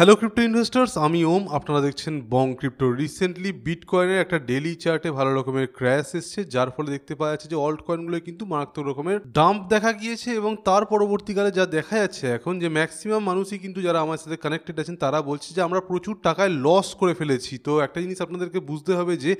hello crypto investors আমি ওম আপনারা দেখছেন বং ক্রিপ্টো রিসেন্টলি বিটকয়েনের একটা ডেলি চার্টে ভালো রকমের ক্র্যাশ এসছে যার ফলে দেখতে পাওয়া যাচ্ছে যে অল্ট কয়েনগুলো কিন্তু মারাত্মক রকমের ডাম্প দেখা গিয়েছে এবং তার পরবর্তীকালে যা দেখা যাচ্ছে এখন যে ম্যাক্সিমাম মানুষই কিন্তু যারা আমার সাথে কানেক্টেড আছেন তারা বলছে যে আমরা প্রচুর টাকায় লস করে ফেলেছি তো একটা জিনিস আপনাদেরকে বুঝতে হবে যে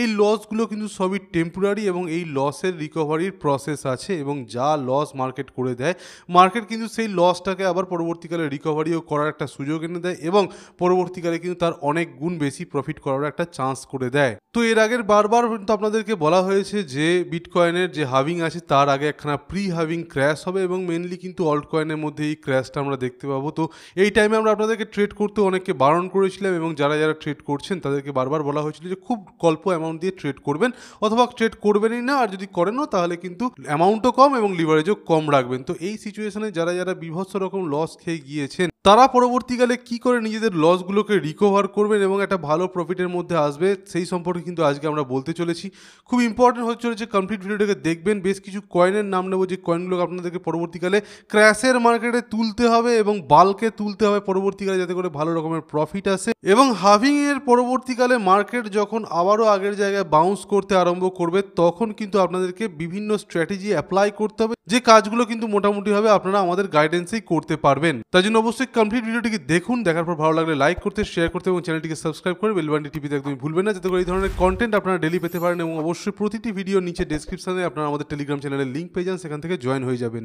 এই লসগুলো কিন্তু সবই টেম্পোরারি এবং এই লসের রিকভারির প্রসেস আছে এবং যা লস মার্কেট করে দেয় মার্কেট কিন্তু সেই লসটাকে আবার পরবর্তীকালে রিকভারিও করার একটা সুযোগ এনে দেয় এবং পরবর্তীকালে কিন্তু তার অনেক গুণ বেশি প্রফিট করার একটা চান্স করে দেয় তো এর আগের বারবার কিন্তু আপনাদেরকে বলা হয়েছে যে বিটকয়েনের যে হাভিং আছে তার আগে একখানা প্রি হাভিং ক্র্যাশ হবে এবং মেনলি কিন্তু অল্ট কয়েনের মধ্যে এই ক্র্যাশটা আমরা দেখতে পাবো তো এই টাইমে আমরা আপনাদেরকে ট্রেড করতে অনেককে বারণ করেছিলাম এবং যারা যারা ট্রেড করছেন তাদেরকে বারবার বলা হয়েছিল যে খুব অল্প অ্যামাউন্ট দিয়ে ট্রেড করবেন অথবা ট্রেড করবেনই না আর যদি করেনও তাহলে কিন্তু অ্যামাউন্টও কম এবং লিভারেজও কম রাখবেন তো এই সিচুয়েশনে যারা যারা বিভৎস রকম লস খেয়ে গিয়েছেন তারা পরবর্তীকালে কি করে নিজেদের লসগুলোকে রিকভার করবেন এবং একটা ভালো প্রফিটের মধ্যে আসবে সেই সম্পর্কে কিন্তু আজকে আমরা বলতে চলেছি খুব ইম্পর্টেন্ট হচ্ছে চলেছে কমপ্লিট ভিডিওটাকে দেখবেন বেশ কিছু কয়েনের নাম নেবো যে কয়েনগুলোকে আপনাদেরকে পরবর্তীকালে ক্র্যাশের মার্কেটে তুলতে হবে এবং বালকে তুলতে হবে পরবর্তীকালে যাতে করে ভালো রকমের প্রফিট আসে এবং হাভিংয়ের পরবর্তীকালে মার্কেট যখন আবারও আগের জায়গায় বাউন্স করতে আরম্ভ করবে তখন কিন্তু আপনাদেরকে বিভিন্ন স্ট্র্যাটেজি অ্যাপ্লাই করতে হবে যে কাজগুলো কিন্তু মোটামুটিভাবে আপনারা আমাদের গাইডেন্সেই করতে পারবেন তার জন্য অবশ্যই কমপ্লিট ভিডিওটিকে দেখুন দেখার পর ভালো লাগলে লাইক করতে শেয়ার করতে এবং চ্যানেলটিকে সাবস্ক্রাইব করে বেলবান্ডি টিভিতে একদমই ভুলবেন না যাতে করে এই ধরনের কন্টেন্ট আপনারা ডেলি পেতে পারেন এবং অবশ্যই প্রতিটি ভিডিও নিচে ডেসক্রিপশানে আপনারা আমাদের টেলিগ্রাম চ্যানেলের লিঙ্ক পেয়ে যান সেখান থেকে জয়েন হয়ে যাবেন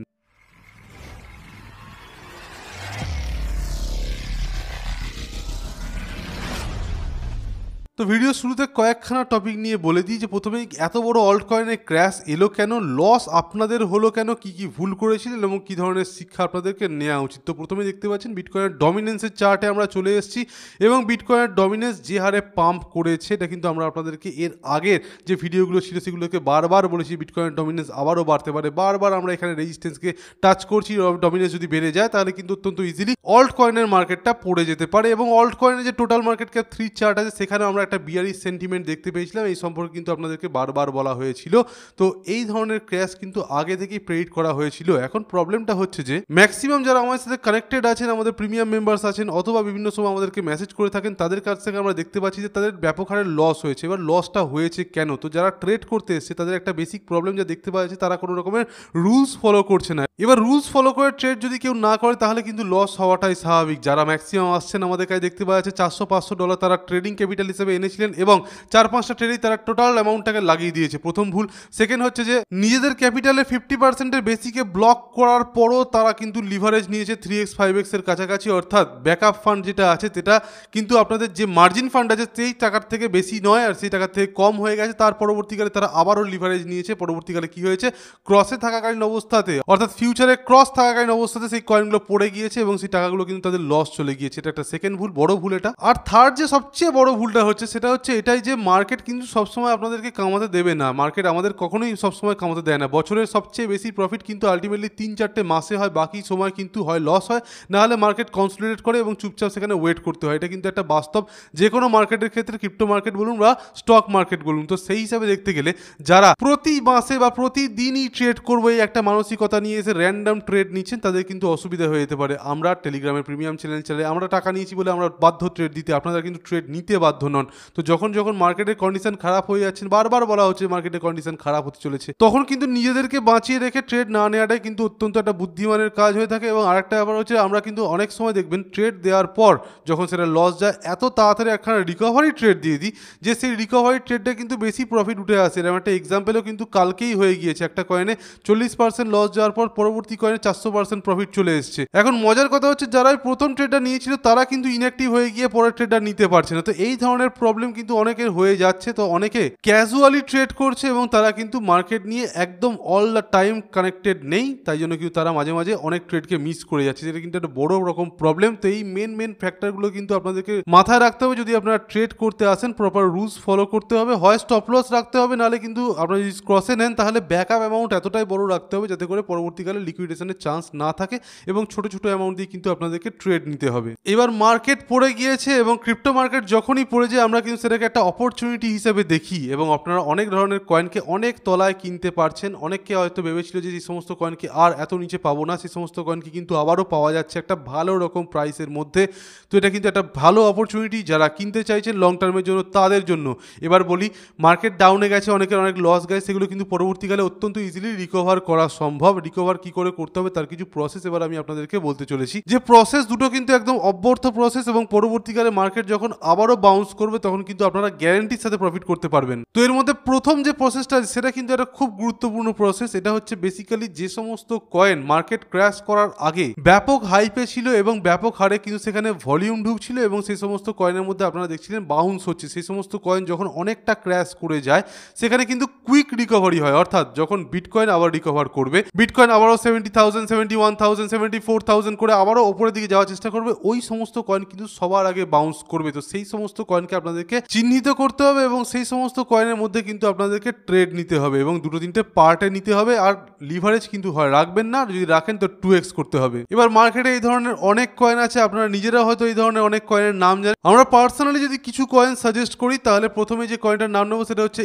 তো ভিডিও শুরুতে কয়েকখানা টপিক নিয়ে বলে দিই যে প্রথমেই এত বড় অল্ট কয়েনের ক্র্যাশ এলো কেন লস আপনাদের হলো কেন কি কি ভুল করেছিলেন এবং কী ধরনের শিক্ষা আপনাদেরকে নেওয়া উচিত তো প্রথমে দেখতে পাচ্ছেন বিটকয়েনের ডমিনেন্সের চার্টে আমরা চলে এসেছি এবং বিটকয়েনের ডমিনেন্স যে হারে পাম্প করেছে এটা কিন্তু আমরা আপনাদেরকে এর আগের যে ভিডিওগুলো ছিল সেগুলোকে বারবার বলেছি বিটকয়েনের ডমিনেন্স আবারও বাড়তে পারে বারবার আমরা এখানে রেজিস্টেন্সকে টাচ করছি ডমিনেন্স যদি বেড়ে যায় তাহলে কিন্তু অত্যন্ত ইজিলি অল্ট কয়েনের মার্কেটটা পড়ে যেতে পারে এবং অল্ট কয়েনের যে total market cap three chart আছে সেখানে আমরা একটা বিয়ারি সেন্টিমেন্ট দেখতে পেয়েছিলাম এই সম্পর্কে কিন্তু আপনাদেরকে বারবার বলা হয়েছিল তো এই ধরনের ক্র্যাশ কিন্তু আগে থেকেই প্রেরিট করা হয়েছিল এখন প্রবলেমটা হচ্ছে যে ম্যাক্সিমাম যারা আমাদের সাথে কানেক্টেড আছেন আমাদের প্রিমিয়াম মেম্বার্স আছেন অথবা বিভিন্ন সময় আমাদেরকে মেসেজ করে থাকেন তাদের কাছ থেকে আমরা দেখতে পাচ্ছি যে তাদের ব্যাপক হারে লস হয়েছে এবার লসটা হয়েছে কেন তো যারা ট্রেড করতে এসছে তাদের একটা বেসিক প্রবলেম যা দেখতে পাওয়া যাচ্ছে তারা কোনো রকমের রুলস ফলো করছে না এবার রুলস ফলো করে ট্রেড যদি কেউ না করে তাহলে কিন্তু লস হওয়াটাই স্বাভাবিক যারা ম্যাক্সিমাম আসছেন আমাদের কাছে দেখতে পাওয়া যাচ্ছে চারশো পাঁচশো ডলার তারা ট্রেডিং ক্যাপিটাল হিসেবে এনেছিলেন এবং চার পাঁচটা ট্রেডেই তারা টোটাল অ্যামাউন্টটাকে লাগিয়ে দিয়েছে প্রথম ভুল সেকেন্ড হচ্ছে যে নিজেদের ক্যাপিটালে ফিফটি পার্সেন্টের বেশিকে ব্লক করার পরও তারা কিন্তু লিভারেজ নিয়েছে থ্রি এক্স ফাইভ এক্সের কাছাকাছি অর্থাৎ ব্যাকআপ ফান্ড যেটা আছে সেটা কিন্তু আপনাদের যে মার্জিন ফান্ড আছে সেই টাকার থেকে বেশি নয় আর সেই টাকার থেকে কম হয়ে গেছে তার পরবর্তীকালে তারা আবারও লিভারেজ নিয়েছে পরবর্তীকালে কি হয়েছে ক্রসে থাকাকালীন অবস্থাতে অর্থাৎ ফিউ ফিউচারে ক্রস থাকাকালীন অবস্থাতে সেই কয়েনগুলো পড়ে গিয়েছে এবং সেই টাকাগুলো কিন্তু তাদের লস চলে গিয়েছে এটা একটা সেকেন্ড ভুল বড় ভুল এটা আর থার্ড যে সবচেয়ে বড় ভুলটা হচ্ছে সেটা হচ্ছে এটাই যে মার্কেট কিন্তু সবসময় আপনাদেরকে কামাতে দেবে না মার্কেট আমাদের কখনোই সবসময় কামাতে দেয় না বছরের সবচেয়ে বেশি প্রফিট কিন্তু আলটিমেটলি তিন চারটে মাসে হয় বাকি সময় কিন্তু হয় লস হয় নাহলে মার্কেট কনসলিডেট করে এবং চুপচাপ সেখানে ওয়েট করতে হয় এটা কিন্তু একটা বাস্তব যে কোনো মার্কেটের ক্ষেত্রে ক্রিপ্টো মার্কেট বলুন বা স্টক মার্কেট বলুন তো সেই হিসাবে দেখতে গেলে যারা প্রতি মাসে বা প্রতিদিনই ট্রেড করবে একটা মানসিকতা নিয়ে এসে র্যান্ডাম ট্রেড নিচ্ছেন তাদের কিন্তু অসুবিধা হয়ে যেতে পারে আমরা টেলিগ্রামের প্রিমিয়াম চ্যানেল চালে আমরা টাকা নিয়েছি বলে আমরা বাধ্য ট্রেড দিতে আপনারা কিন্তু ট্রেড নিতে বাধ্য নন তো যখন যখন মার্কেটের কন্ডিশন খারাপ হয়ে যাচ্ছেন বারবার বলা হচ্ছে মার্কেটের কন্ডিশন খারাপ হতে চলেছে তখন কিন্তু নিজেদেরকে বাঁচিয়ে রেখে ট্রেড না নেওয়াটাই কিন্তু অত্যন্ত একটা বুদ্ধিমানের কাজ হয়ে থাকে এবং আরেকটা ব্যাপার হচ্ছে আমরা কিন্তু অনেক সময় দেখবেন ট্রেড দেওয়ার পর যখন সেটা লস যায় এত তাড়াতাড়ি একখানা রিকভারি ট্রেড দিয়ে দিই যে সেই রিকভারি ট্রেডটা কিন্তু বেশি প্রফিট উঠে আসে এরকম একটা এক্সাম্পেলও কিন্তু কালকেই হয়ে গিয়েছে একটা কয়েনে চল্লিশ পার্সেন্ট লস যাওয়ার পর পরবর্তী কয়েনে চারশো পার্সেন্ট প্রফিট চলে এসছে এখন মজার কথা হচ্ছে যারা প্রথম ট্রেডটা নিয়েছিল তারা কিন্তু ইনঅ্যাক্টিভ হয়ে গিয়ে পরের ট্রেডটা নিতে পারছে না তো এই ধরনের প্রবলেম কিন্তু অনেকের হয়ে যাচ্ছে তো অনেকে ক্যাজুয়ালি ট্রেড করছে এবং তারা কিন্তু মার্কেট নিয়ে একদম অল দ্য টাইম কানেক্টেড নেই তাই জন্য কিন্তু তারা মাঝে মাঝে অনেক ট্রেডকে মিস করে যাচ্ছে যেটা কিন্তু একটা বড় রকম প্রবলেম তো এই মেন মেন ফ্যাক্টরগুলো কিন্তু আপনাদেরকে মাথায় রাখতে হবে যদি আপনারা ট্রেড করতে আসেন প্রপার রুলস ফলো করতে হবে হয় স্টপ লস রাখতে হবে নাহলে কিন্তু আপনারা যদি ক্রসে নেন তাহলে ব্যাক আপ অ্যামাউন্ট এতটাই বড় রাখতে হবে যাতে করে পরবর্তীকালে গেলে লিকুইডেশনের চান্স না থাকে এবং ছোট ছোট অ্যামাউন্ট দিয়ে কিন্তু আপনাদেরকে ট্রেড নিতে হবে এবার মার্কেট পড়ে গিয়েছে এবং ক্রিপ্টো মার্কেট যখনই পড়ে যায় আমরা কিন্তু সেটাকে একটা অপরচুনিটি হিসেবে দেখি এবং আপনারা অনেক ধরনের কয়েনকে অনেক তলায় কিনতে পারছেন অনেককে হয়তো ভেবেছিল যে এই সমস্ত কয়েনকে আর এত নিচে পাবো না সেই সমস্ত কয়েনকে কিন্তু আবারও পাওয়া যাচ্ছে একটা ভালো রকম প্রাইসের মধ্যে তো এটা কিন্তু একটা ভালো অপরচুনিটি যারা কিনতে চাইছেন লং টার্মের জন্য তাদের জন্য এবার বলি মার্কেট ডাউনে গেছে অনেকের অনেক লস গেছে সেগুলো কিন্তু পরবর্তীকালে অত্যন্ত ইজিলি রিকভার করা সম্ভব রিকভার আবার কি করে করতে হবে তার কিছু প্রসেস এবার আমি আপনাদেরকে বলতে চলেছি যে প্রসেস দুটো কিন্তু একদম অব্যর্থ প্রসেস এবং পরবর্তীকালে মার্কেট যখন আবারও বাউন্স করবে তখন কিন্তু আপনারা গ্যারেন্টির সাথে প্রফিট করতে পারবেন তো এর মধ্যে প্রথম যে প্রসেসটা সেটা কিন্তু একটা খুব গুরুত্বপূর্ণ প্রসেস এটা হচ্ছে বেসিক্যালি যে সমস্ত কয়েন মার্কেট ক্র্যাশ করার আগে ব্যাপক হাইপে ছিল এবং ব্যাপক হারে কিন্তু সেখানে ভলিউম ঢুকছিল এবং সেই সমস্ত কয়েনের মধ্যে আপনারা দেখছিলেন বাউন্স হচ্ছে সেই সমস্ত কয়েন যখন অনেকটা ক্র্যাশ করে যায় সেখানে কিন্তু কুইক রিকভারি হয় অর্থাৎ যখন বিটকয়েন আবার রিকভার করবে বিটকয়েন আবার আবারও seventy thousand seventy one thousand seventy four thousand করে আবারও ওপরের দিকে যাওয়ার চেষ্টা করবে ওই সমস্ত কয়েন কিন্তু সবার আগে বাউন্স করবে তো সেই সমস্ত কয়েনকে আপনাদেরকে চিহ্নিত করতে হবে এবং সেই সমস্ত কয়েনের মধ্যে কিন্তু আপনাদেরকে ট্রেড নিতে হবে এবং দুটো তিনটে পার্টে নিতে হবে আর লিভারেজ কিন্তু হয় রাখবেন না যদি রাখেন তো টু এক্স করতে হবে এবার মার্কেটে এই ধরনের অনেক কয়েন আছে আপনারা নিজেরা হয়তো এই ধরনের অনেক কয়েনের নাম জানেন আমরা পার্সোনালি যদি কিছু কয়েন সাজেস্ট করি তাহলে প্রথমে যে কয়েনটার নাম নেবো সেটা হচ্ছে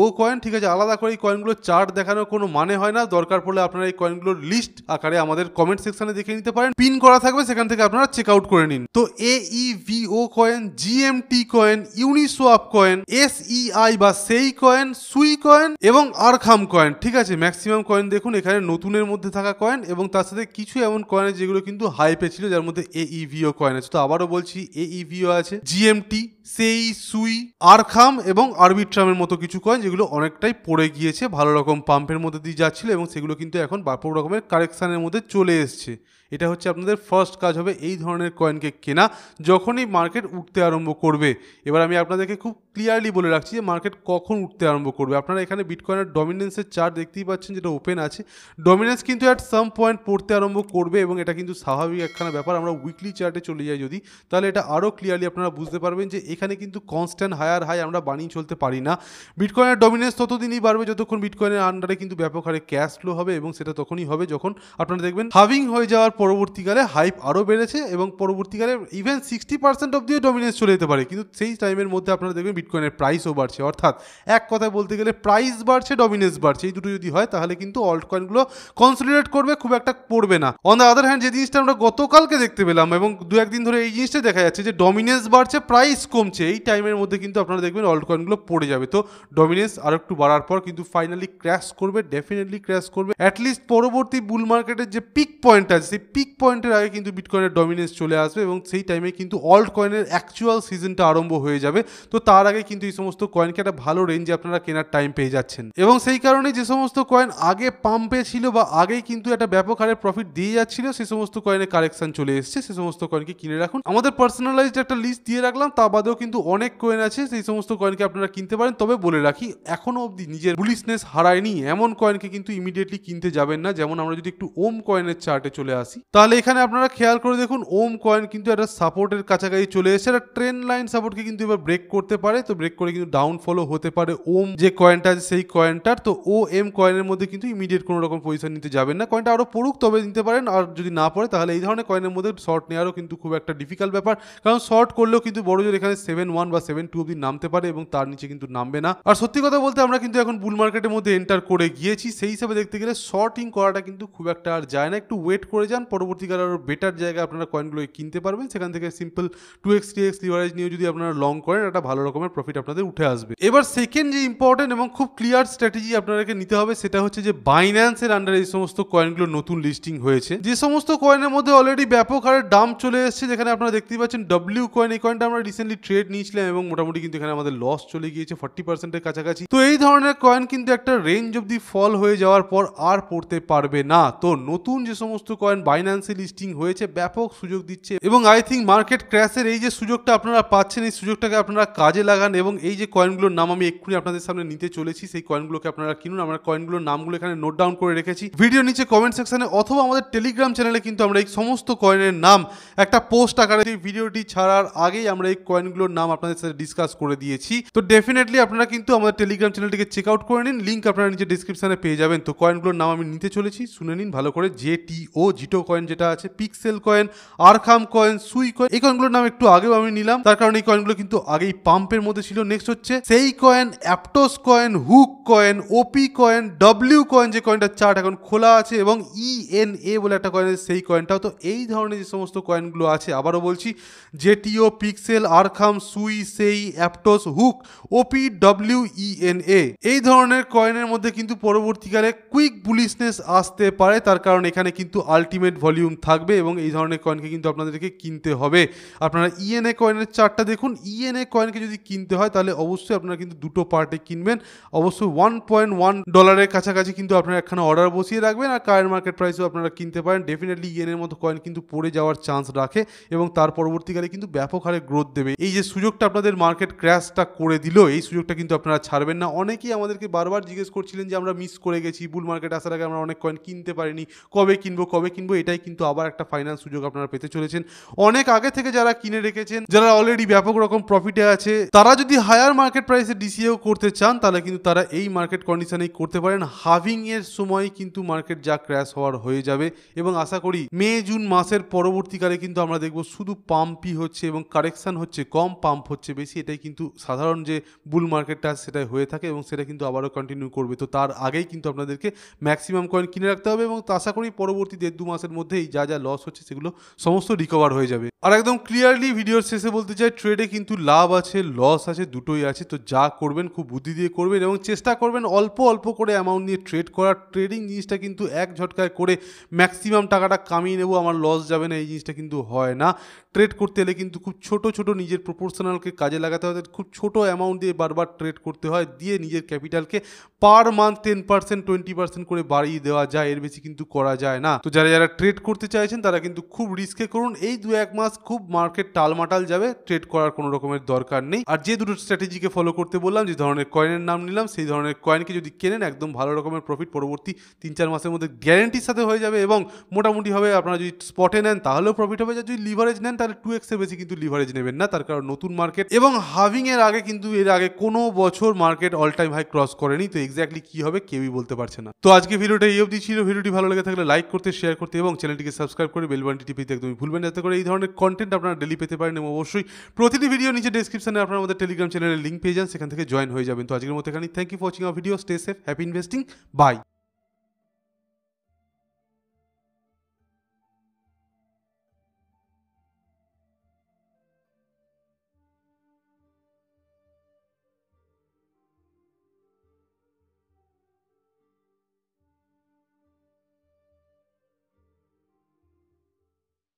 ও কয়েন e ঠিক আছে আলাদা করে এই কয়েনগুলো চার্ট দেখানোর কোনো মানে হয় না দরকার পড়লে আপনার আপনারা এই কয়েনগুলোর লিস্ট আকারে আমাদের কমেন্ট সেকশনে দেখে নিতে পারেন পিন করা থাকবে সেখান থেকে আপনারা চেক আউট করে নিন তো A E V O coin GMT coin Uniswap coin S E I বা সেই কয়েন সুই কয়েন এবং আরখাম কয়েন ঠিক আছে ম্যাক্সিমাম কয়েন দেখুন এখানে নতুনের মধ্যে থাকা কয়েন এবং তার সাথে কিছু এমন কয়েন যেগুলো কিন্তু হাইপে ছিল যার মধ্যে এ ই কয়েন আছে তো আবারও বলছি এ ই e আছে জিএমটি সেই সুই আরখাম এবং আরবিট্রামের মতো কিছু কয়েন যেগুলো অনেকটাই পড়ে গিয়েছে ভালো রকম পাম্পের মধ্যে দিয়ে যাচ্ছিল এবং সেগুলো কিন্তু এখন বাপুর রকমের কারেকশানের মধ্যে চলে এসছে এটা হচ্ছে আপনাদের ফার্স্ট কাজ হবে এই ধরনের কয়েনকে কেনা যখনই মার্কেট উঠতে আরম্ভ করবে এবার আমি আপনাদেরকে খুব ক্লিয়ারলি বলে রাখছি যে মার্কেট কখন উঠতে আরম্ভ করবে আপনারা এখানে বিটকয়েনের ডমিনেন্সের চার্ট দেখতেই পাচ্ছেন যেটা ওপেন আছে ডমিনেন্স কিন্তু অ্যাট সাম পয়েন্ট পড়তে আরম্ভ করবে এবং এটা কিন্তু স্বাভাবিক একখানা ব্যাপার আমরা উইকলি চার্টে চলে যাই যদি তাহলে এটা আরও ক্লিয়ারলি আপনারা বুঝতে পারবেন যে এখানে কিন্তু কনস্ট্যান্ট হায়ার হাই আমরা বানিয়ে চলতে পারি না বিটকয়েনের ডমিনেন্স ততদিনই বাড়বে যতক্ষণ বিটকয়েনের আন্ডারে কিন্তু ব্যাপক হারে ক্যাশ ফ্লো হবে এবং সেটা তখনই হবে যখন আপনারা দেখবেন হাভিং হয়ে যাওয়ার পরবর্তীকালে হাইপ আরও বেড়েছে এবং পরবর্তীকালে ইভেন সিক্সটি পার্সেন্ট দিয়ে ডমিনেন্স চলে যেতে পারে কিন্তু সেই টাইমের মধ্যে আপনারা দেখবেন বিটকয়েনের প্রাইসও বাড়ছে অর্থাৎ এক কথায় বলতে গেলে প্রাইস বাড়ছে ডমিনেন্স বাড়ছে এই দুটো যদি হয় তাহলে কিন্তু অল্ট কয়েনগুলো কনসলিডেট করবে খুব একটা পড়বে না অন দ্য আদার হ্যান্ড যে জিনিসটা আমরা গতকালকে দেখতে পেলাম এবং দু একদিন ধরে এই জিনিসটা দেখা যাচ্ছে যে ডমিনেন্স বাড়ছে প্রাইস কমছে এই টাইমের মধ্যে কিন্তু আপনারা দেখবেন অল্ট কয়েনগুলো পড়ে যাবে তো ডমিনেন্স আর একটু বাড়ার পর কিন্তু ফাইনালি ক্র্যাশ করবে ডেফিনেটলি ক্র্যাশ করবে অ্যাটলিস্ট পরবর্তী বুল মার্কেটের যে পিক পয়েন্ট আছে সেই পিক পয়েন্টের আগে কিন্তু বিটকয়েনের ডমিনেন্স চলে আসবে এবং সেই টাইমে কিন্তু অল্ট কয়েনের অ্যাকচুয়াল সিজনটা আরম্ভ হয়ে যাবে তো তার আগে কিন্তু এই সমস্ত কয়েনকে একটা ভালো রেঞ্জে আপনারা কেনার টাইম পেয়ে যাচ্ছেন এবং সেই কারণে যে সমস্ত কয়েন আগে পাম্পে ছিল বা আগেই কিন্তু একটা ব্যাপক হারে প্রফিট দিয়ে যাচ্ছিল সে সমস্ত কয়েনে কারেকশন চলে এসছে সে সমস্ত কয়েনকে কিনে রাখুন আমাদের পার্সোনালাইজড একটা লিস্ট দিয়ে রাখলাম তা বাদেও কিন্তু অনেক কয়েন আছে সেই সমস্ত কয়েনকে আপনারা কিনতে পারেন তবে বলে রাখি এখনও অবধি নিজের বুলিশনেস হারায়নি এমন কয়েনকে কিন্তু ইমিডিয়েটলি কিনতে যাবেন না যেমন আমরা যদি একটু ওম কয়েনের চার্টে চলে আসি আসি তাহলে এখানে আপনারা খেয়াল করে দেখুন ওম কয়েন কিন্তু একটা সাপোর্টের কাছাকাছি চলে এসে একটা ট্রেন লাইন সাপোর্টকে কিন্তু এবার ব্রেক করতে পারে তো ব্রেক করে কিন্তু ডাউন ফলো হতে পারে ওম যে কয়েনটা আছে সেই কয়েনটার তো ও এম কয়েনের মধ্যে কিন্তু ইমিডিয়েট কোনো রকম পজিশন নিতে যাবেন না কয়েনটা আরও পড়ুক তবে নিতে পারেন আর যদি না পড়ে তাহলে এই ধরনের কয়েনের মধ্যে শর্ট নেওয়ারও কিন্তু খুব একটা ডিফিকাল্ট ব্যাপার কারণ শর্ট করলেও কিন্তু বড় জোর এখানে সেভেন ওয়ান বা সেভেন টু অব্দি নামতে পারে এবং তার নিচে কিন্তু নামবে না আর সত্যি কথা বলতে আমরা কিন্তু এখন বুল মার্কেটের মধ্যে এন্টার করে গিয়েছি সেই হিসাবে দেখতে গেলে শর্টিং করাটা কিন্তু খুব একটা আর যায় না একটু ওয়েট করে যান পরবর্তীকালে আরও বেটার জায়গায় আপনারা কয়েনগুলো কিনতে পারবেন সেখান থেকে simple two X three X leverage নিয়ে যদি আপনারা লং করেন একটা ভালো রকমের প্রফিট আপনাদের উঠে আসবে এবার সেকেন্ড যে ইম্পর্টেন্ট এবং খুব ক্লিয়ার স্ট্র্যাটেজি আপনাদেরকে নিতে হবে সেটা হচ্ছে যে বাইন্যান্সের আন্ডারে এই সমস্ত কয়েনগুলো নতুন লিস্টিং হয়েছে যে সমস্ত কয়েনের মধ্যে অলরেডি ব্যাপক হারে দাম চলে এসেছে যেখানে আপনারা দেখতেই পাচ্ছেন ডব্লিউ কয়েন এই কয়েনটা আমরা রিসেন্টলি ট্রেড নিয়েছিলাম এবং মোটামুটি কিন্তু এখানে আমাদের লস চলে গিয়েছে ফর্টি পার্সেন্টের কাছাকাছি তো এই ধরনের কয়েন কিন্তু একটা রেঞ্জ দি ফল হয়ে যাওয়ার পর আর পড়তে পারবে না তো নতুন যে সমস্ত কয়েন বাই ফাইন্যান্সে লিস্টিং হয়েছে ব্যাপক সুযোগ দিচ্ছে এবং আই থিঙ্ক মার্কেট ক্র্যাশের এই যে সুযোগটা আপনারা পাচ্ছেন এই সুযোগটাকে আপনারা কাজে লাগান এবং এই যে কয়েনগুলোর নাম আমি এক্ষুনি আপনাদের সামনে নিতে চলেছি সেই কয়েনগুলোকে আপনারা কিনুন আমরা কয়েনগুলোর নামগুলো এখানে নোট ডাউন করে রেখেছি ভিডিও নিচে কমেন্ট সেকশনে অথবা আমাদের টেলিগ্রাম চ্যানেলে কিন্তু আমরা এই সমস্ত কয়েনের নাম একটা পোস্ট আকারে এই ভিডিওটি ছাড়ার আগেই আমরা এই কয়েনগুলোর নাম আপনাদের সাথে ডিসকাস করে দিয়েছি তো ডেফিনেটলি আপনারা কিন্তু আমাদের টেলিগ্রাম চ্যানেলটিকে চেক আউট করে নিন লিঙ্ক আপনারা নিচে ডিসক্রিপশানে পেয়ে যাবেন তো কয়েনগুলোর নাম আমি নিতে চলেছি শুনে নিন ভালো করে J T O Jito crypto coin যেটা আছে pixel coin Arkham coin Sui coin এই কয়েনগুলোর নাম একটু আগেও আমি নিলাম তার কারণে এই কয়েনগুলো কিন্তু আগেই পাম্পের মধ্যে ছিল নেক্সট হচ্ছে সেই coin Aptos coin Hook coin OP coin W coin যে কয়েনটার চার্ট এখন খোলা আছে এবং ই এন এ বলে একটা কয়েন আছে সেই কয়েনটাও তো এই ধরনের যে সমস্ত কয়েনগুলো আছে আবারও বলছি জেটিও পিক্সেল আরখাম সুই সেই Aptos Hook OP W E N A এই ধরনের কয়েনের মধ্যে কিন্তু পরবর্তীকালে কুইক বুলিশনেস আসতে পারে তার কারণ এখানে কিন্তু আলটিমেট আলটিমেট ভলিউম থাকবে এবং এই ধরনের কয়েনকে কিন্তু আপনাদেরকে কিনতে হবে আপনারা ইএনএ কয়েনের চারটা দেখুন ইএনএ e কয়েনকে যদি কিনতে হয় তাহলে অবশ্যই আপনারা কিন্তু দুটো পার্টে কিনবেন অবশ্যই ওয়ান পয়েন্ট ওয়ান ডলারের কাছাকাছি কিন্তু আপনারা এখানে অর্ডার বসিয়ে রাখবেন আর কারেন্ট মার্কেট প্রাইসও আপনারা কিনতে পারেন ডেফিনেটলি ইএনএর e মতো কয়েন কিন্তু পড়ে যাওয়ার চান্স রাখে এবং তার পরবর্তীকালে কিন্তু ব্যাপক হারে গ্রোথ দেবে এই যে সুযোগটা আপনাদের মার্কেট ক্র্যাশটা করে দিল এই সুযোগটা কিন্তু আপনারা ছাড়বেন না অনেকেই আমাদেরকে বারবার জিজ্ঞেস করছিলেন যে আমরা মিস করে গেছি বুল মার্কেট আসার আগে আমরা অনেক কয়েন কিনতে পারিনি কবে কিনবো কবে কিনবো এটাই কিন্তু আবার একটা ফাইন্যান্স সুযোগ আপনারা পেতে চলেছেন অনেক আগে থেকে যারা কিনে রেখেছেন যারা অলরেডি ব্যাপক রকম প্রফিটে আছে তারা যদি হায়ার মার্কেট প্রাইসে ডিসিও করতে চান তাহলে কিন্তু তারা এই মার্কেট কন্ডিশনেই করতে পারেন হাভিং এর সময় কিন্তু মার্কেট যা ক্র্যাশ হওয়ার হয়ে যাবে এবং আশা করি মে জুন মাসের পরবর্তীকালে কিন্তু আমরা দেখব শুধু পাম্পই হচ্ছে এবং কারেকশান হচ্ছে কম পাম্প হচ্ছে বেশি এটাই কিন্তু সাধারণ যে বুল মার্কেটটা সেটাই হয়ে থাকে এবং সেটা কিন্তু আবারও কন্টিনিউ করবে তো তার আগেই কিন্তু আপনাদেরকে ম্যাক্সিমাম কয়েন কিনে রাখতে হবে এবং আশা করি পরবর্তী দেড় দু মাসের মাসের মধ্যেই যা যা লস হচ্ছে সেগুলো সমস্ত রিকভার হয়ে যাবে আর একদম ক্লিয়ারলি ভিডিওর শেষে বলতে চাই ট্রেডে কিন্তু লাভ আছে লস আছে দুটোই আছে তো যা করবেন খুব বুদ্ধি দিয়ে করবেন এবং চেষ্টা করবেন অল্প অল্প করে অ্যামাউন্ট নিয়ে ট্রেড করার ট্রেডিং জিনিসটা কিন্তু এক ঝটকায় করে ম্যাক্সিমাম টাকাটা কামিয়ে নেবো আমার লস যাবে না এই জিনিসটা কিন্তু হয় না ট্রেড করতে এলে কিন্তু খুব ছোট ছোট নিজের প্রপোর্শনালকে কাজে লাগাতে হয় খুব ছোট অ্যামাউন্ট দিয়ে বারবার ট্রেড করতে হয় দিয়ে নিজের ক্যাপিটালকে per month ten percent twenty percent করে বাড়িয়ে দেওয়া যায় এর বেশি কিন্তু করা যায় না তো যারা যারা ট্রেড করতে চাইছেন তারা কিন্তু খুব রিস্কে করুন এই দু এক মাস খুব মার্কেট টালমাটাল যাবে ট্রেড করার কোনো রকমের দরকার নেই আর যে দুটো স্ট্র্যাটেজিকে ফলো করতে বললাম যে ধরনের কয়েনের নাম নিলাম সেই ধরনের কয়েনকে যদি কেনেন একদম ভালো রকমের প্রফিট পরবর্তী তিন চার মাসের মধ্যে গ্যারেন্টির সাথে হয়ে যাবে এবং মোটামুটি হবে আপনারা যদি স্পটে নেন তাহলেও প্রফিট হবে যদি লিভারেজ নেন তাহলে টু এক্সের বেশি কিন্তু লিভারেজ নেবেন না তার কারণ নতুন মার্কেট এবং হাভিং এর আগে কিন্তু এর আগে কোনো বছর market all time high cross করেনি তো এক্স্যাক্টলি কি হবে কেউই বলতে পারছে না তো আজকে ভিডিওটা এই অবধি ছিল ভিডিওটি ভালো লেগে থাকলে লাইক করতে শেয়ার করতে এবং এবং চ্যানেলটিকে সাবস্ক্রাইব করে বেলবানটি টিপিতে একদমই ভুলবেন যাতে করে এই ধরনের কন্টেন্ট আপনারা ডেলি পেতে পারেন এবং অবশ্যই প্রতিটি ভিডিও নিচে ডিসক্রিপশনে আপনারা আমাদের টেলিগ্রাম চ্যানেলের লিঙ্ক পেয়ে যান সেখান থেকে জয়েন হয়ে যাবেন তো আজকের মতো এখানে thank you for watching a video stay safe happy investing by